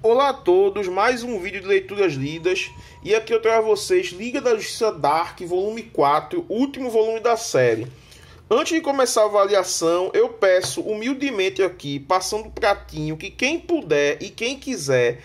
Olá a todos, mais um vídeo de leituras lidas e aqui eu trago a vocês Liga da Justiça Dark, volume 4, último volume da série. Antes de começar a avaliação, eu peço humildemente aqui, passando o pratinho, que quem puder e quem quiser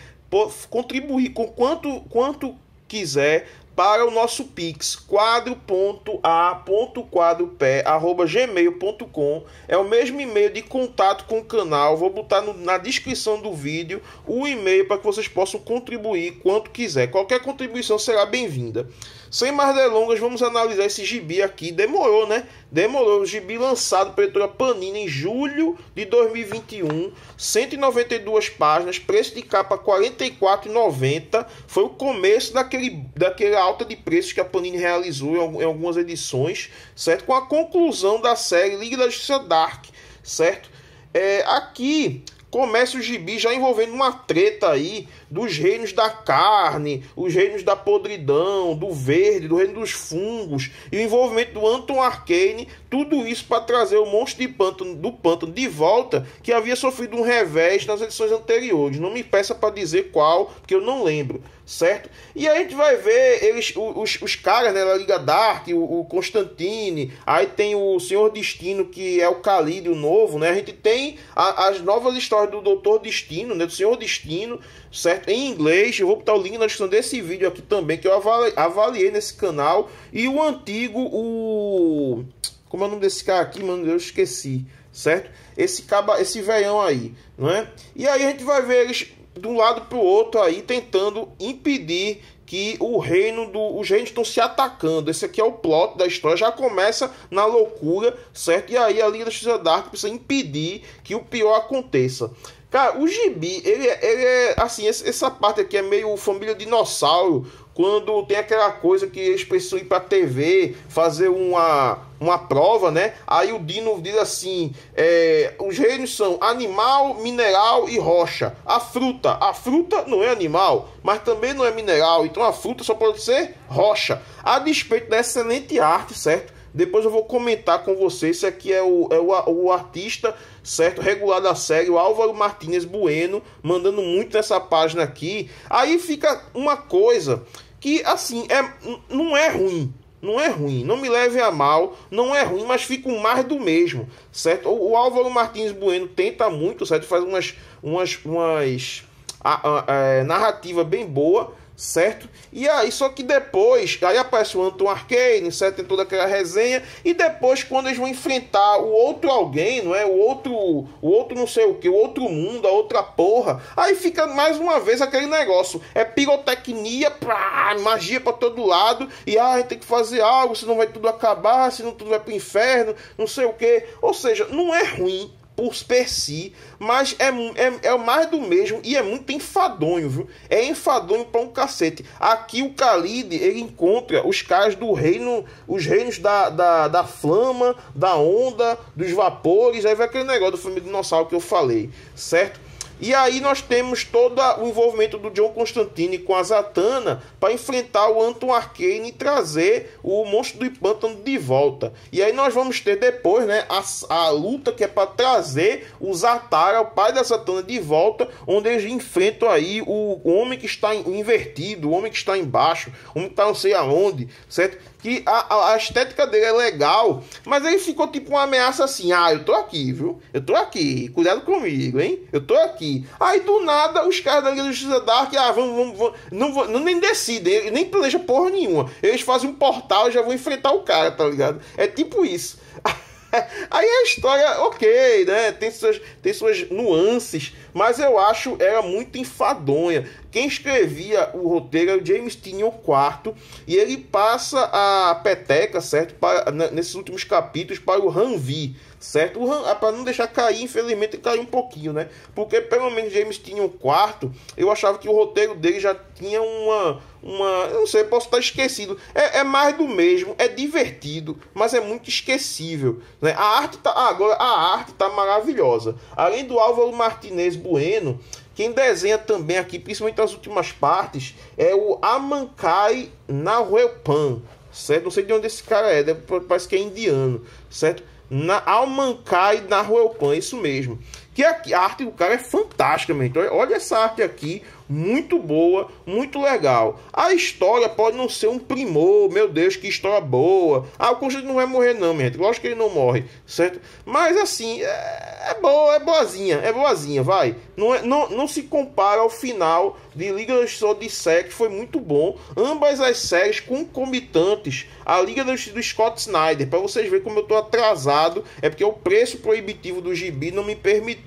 contribuir com quanto, quanto quiser, para o nosso pix quadro.a.quadropé@gmail.com. É o mesmo e-mail de contato com o canal. Vou botar no, na descrição do vídeo o e-mail para que vocês possam contribuir quanto quiser. Qualquer contribuição será bem-vinda. Sem mais delongas, vamos analisar esse gibi aqui. Demorou, né? Demorou. O gibi lançado pela editora Panini em julho de 2021. 192 páginas, preço de capa R$ 44,90. Foi o começo daquele, daquela alta de preços que a Panini realizou em algumas edições, certo? Com a conclusão da série Liga da Justiça Dark, certo? É, aqui começa o gibi já envolvendo uma treta aí dos reinos da carne, os reinos da podridão, do verde, do reino dos fungos e o envolvimento do Anton Arcane, tudo isso para trazer o monstro pântano, do pântano de volta que havia sofrido um revés nas edições anteriores. Não me peça para dizer qual, porque eu não lembro, certo? E a gente vai ver eles, os, os caras né, da Liga Dark, o, o Constantine, aí tem o Senhor Destino que é o Calídeo novo, né? A gente tem a, as novas histórias história do Doutor Destino, né, do Senhor Destino, certo? Em inglês, eu vou botar o link na descrição desse vídeo aqui também, que eu avaliei nesse canal. E o antigo, o. Como é o nome desse cara aqui, mano? Eu esqueci, certo? Esse caba, esse veião aí, não é? E aí a gente vai ver eles de um lado pro outro aí tentando impedir que o reino do, os reinos estão se atacando. Esse aqui é o plot da história, já começa na loucura, certo? E aí a Liga da Justiça Dark precisa impedir que o pior aconteça. Cara, o gibi, ele, é, ele é assim, essa parte aqui é meio família dinossauro, quando tem aquela coisa que eles precisam ir pra TV, fazer uma uma prova, né? Aí o Dino diz assim: é, os reinos são animal, mineral e rocha. A fruta, a fruta não é animal, mas também não é mineral. Então a fruta só pode ser rocha. A despeito da excelente arte, certo? Depois eu vou comentar com vocês. Esse aqui é o, é o, o artista, certo? Regular da série, o Álvaro Martínez Bueno, mandando muito nessa página aqui. Aí fica uma coisa que, assim, é, não é ruim, não é ruim, não me leve a mal, não é ruim, mas fica mais do mesmo, certo? O, o Álvaro Martins Bueno tenta muito, certo? Faz umas, umas, umas a, ah, a, ah, a, é, narrativa bem boa, certo? E aí, só que depois, aí aparece o Anton Arcane, certo? Tem toda aquela resenha, e depois, quando eles vão enfrentar o outro alguém, não é? O outro, o outro não sei o que, o outro mundo, a outra porra, aí fica mais uma vez aquele negócio: é pirotecnia, pra magia para todo lado, e aí ah, tem que fazer algo, senão vai tudo acabar, senão tudo vai pro inferno, não sei o que. Ou seja, não é ruim por per si, mas é, é, é mais do mesmo e é muito enfadonho, viu? É enfadonho pra um cacete. Aqui o Khalid, ele encontra os caras do reino, os reinos da, da, da flama, da onda, dos vapores, aí vai aquele negócio do filme dinossauro que eu falei, certo? E aí nós temos todo o envolvimento do John Constantine com a Zatanna para enfrentar o Anton Arcane e trazer o monstro do pântano de volta. E aí nós vamos ter depois né, a, a luta que é para trazer o Zatara, o pai da Zatanna, de volta, onde eles enfrentam aí o homem que está invertido, o homem que está embaixo, o homem que está não sei aonde, certo? Que a, a, estética dele é legal, mas aí ficou tipo uma ameaça assim: ah, eu tô aqui, viu? Eu tô aqui, cuidado comigo, hein? Eu tô aqui aqui. Aí do nada os caras da Liga da Justiça Dark, ah, vamos, vamos, vamos não, vão, não, nem decidem, nem planeja porra nenhuma. Eles fazem um portal e já vão enfrentar o cara, tá ligado? É tipo isso. Aí a história, ok, né? Tem suas, tem suas nuances, mas eu acho era muito enfadonha. Quem escrevia o roteiro era é o James Tynion IV e ele passa a peteca, certo, para, né, nesses últimos capítulos para o Ranvi, certo? Ah, para não deixar cair, infelizmente cair um pouquinho, né? Porque pelo menos James Tynion IV, eu achava que o roteiro dele já tinha uma uma, eu não sei, posso estar esquecido. É, é, mais do mesmo, é divertido, mas é muito esquecível. Né? A arte tá, agora a arte tá maravilhosa. Além do Álvaro Martinez Bueno, quem desenha também aqui, principalmente as últimas partes, é o Amancai Nahuelpan, certo? Não sei de onde esse cara é, parece que é indiano, certo? Na, Almancai Nahuelpan, isso mesmo. Que a, arte do cara é fantástica, meu. Então, olha essa arte aqui, muito boa, muito legal. A história pode não ser um primor, meu Deus, que história boa. Ah, o Constantino não vai morrer, não, minha gente. Lógico que ele não morre, certo? Mas assim, é, é boa, é boazinha, é boazinha, vai. Não, é, não, não se compara ao final de Liga da Justiça Odisseia, que foi muito bom. Ambas as séries concomitantes. A Liga da Justiça do Scott Snyder, para vocês verem como eu tô atrasado, é porque o preço proibitivo do gibi não me permitiu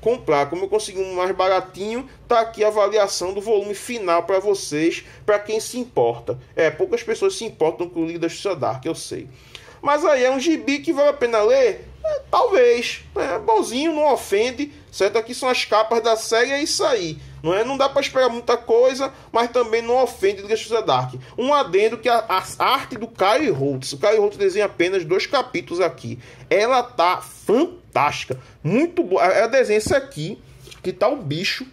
comprar. Como eu consegui um mais baratinho, tá aqui a avaliação do volume final para vocês, para quem se importa. É, poucas pessoas se importam com o livro da Justiça Dark, eu sei. Mas aí é um gibi que vale a pena ler? É, talvez. É bonzinho, não ofende, certo? Aqui são as capas da série, é isso aí. Não, é? não dá para esperar muita coisa, mas também não ofende Liga Justiça Dark. Um adendo que a, a arte do Kyle Holtz, o Kyle Holtz desenha apenas dois capítulos aqui. Ela tá fantástica, muito boa. Ela desenha isso aqui, que tá o um bicho.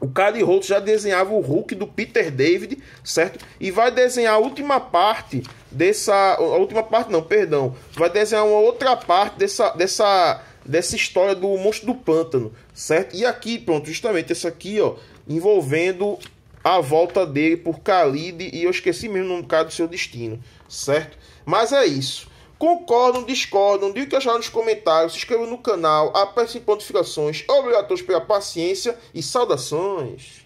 O Kyle Holtz já desenhava o Hulk do Peter David, certo? E vai desenhar a última parte dessa. A última parte, não, perdão. Vai desenhar uma outra parte dessa. dessa dessa história do monstro do pântano, certo? E aqui, pronto, justamente esse aqui, ó, envolvendo a volta dele por Khalid e eu esqueci mesmo um bocado do seu destino, certo? Mas é isso. Concordam, discordam, digam o que acharam nos comentários, se inscrevam no canal, apertem notificações, obrigado a todos pela paciência e saudações!